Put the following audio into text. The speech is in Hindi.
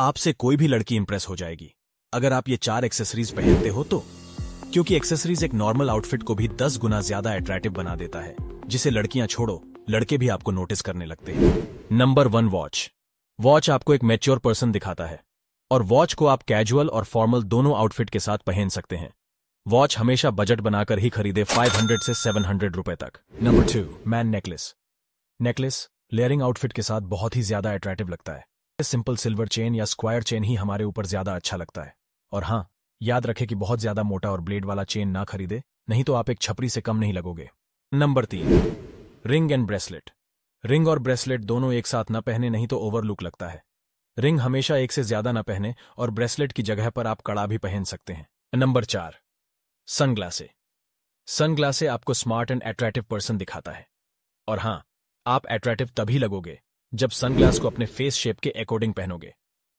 आपसे कोई भी लड़की इंप्रेस हो जाएगी अगर आप ये चार एक्सेसरीज पहनते हो तो क्योंकि एक्सेसरीज एक नॉर्मल आउटफिट को भी दस गुना ज्यादा अट्रैक्टिव बना देता है जिसे लड़कियां छोड़ो लड़के भी आपको नोटिस करने लगते हैं नंबर वन वॉच वॉच आपको एक मेच्योर पर्सन दिखाता है और वॉच को आप कैजुअल और फॉर्मल दोनों आउटफिट के साथ पहन सकते हैं वॉच हमेशा बजट बनाकर ही खरीदे 500 से 700 रुपए तक number two men necklace necklace layering outfit के साथ बहुत ही ज्यादा अट्रैक्टिव लगता है सिंपल सिल्वर चेन या स्क्वायर चेन ही हमारे ऊपर ज्यादा अच्छा लगता है और हाँ याद रखें कि बहुत ज्यादा मोटा और ब्लेड वाला चेन ना खरीदे नहीं तो आप एक छपरी से कम नहीं लगोगे नंबर तीन रिंग एंड ब्रेसलेट रिंग और ब्रेसलेट दोनों एक साथ न पहने नहीं तो ओवरलुक लगता है रिंग हमेशा एक से ज्यादा न पहने और ब्रेसलेट की जगह पर आप कड़ा भी पहन सकते हैं नंबर चार सनग्लासे सनग्लासे आपको स्मार्ट एंड एट्रैक्टिव पर्सन दिखाता है और हां आप एट्रैक्टिव तभी लगोगे जब सनग्लास को अपने फेस शेप के अकॉर्डिंग पहनोगे